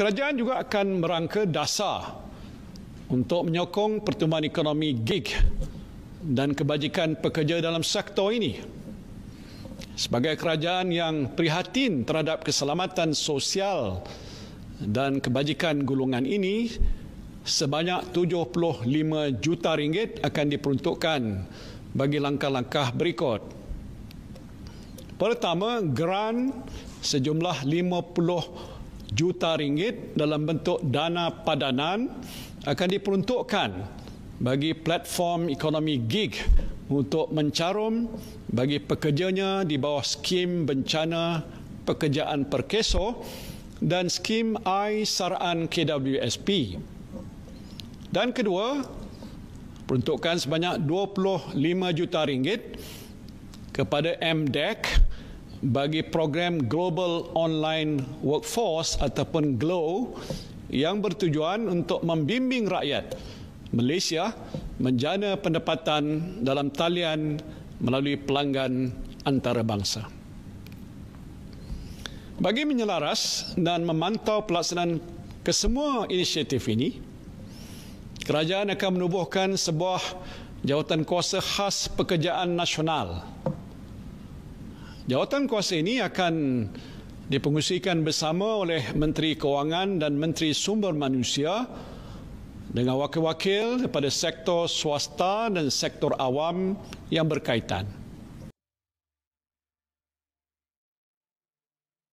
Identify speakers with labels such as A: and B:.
A: kerajaan juga akan merangka dasar untuk menyokong pertumbuhan ekonomi gig dan kebajikan pekerja dalam sektor ini. Sebagai kerajaan yang prihatin terhadap keselamatan sosial dan kebajikan gulungan ini, sebanyak 75 juta ringgit akan diperuntukkan bagi langkah-langkah berikut. Pertama, grant sejumlah juta ringgit dalam bentuk dana padanan akan diperuntukkan bagi platform ekonomi gig untuk mencarum bagi pekerjanya di bawah skim bencana pekerjaan perkeso dan skim I saran KWSP. Dan kedua, peruntukan sebanyak 25 juta ringgit kepada MDEC bagi program Global Online Workforce ataupun GLOW yang bertujuan untuk membimbing rakyat Malaysia menjana pendapatan dalam talian melalui pelanggan antarabangsa. Bagi menyelaras dan memantau pelaksanaan kesemua inisiatif ini, kerajaan akan menubuhkan sebuah jawatan kuasa khas pekerjaan nasional Jawatan kuasa ini akan dipengusikan bersama oleh Menteri Kewangan dan Menteri Sumber Manusia dengan wakil-wakil daripada sektor swasta dan sektor awam yang berkaitan.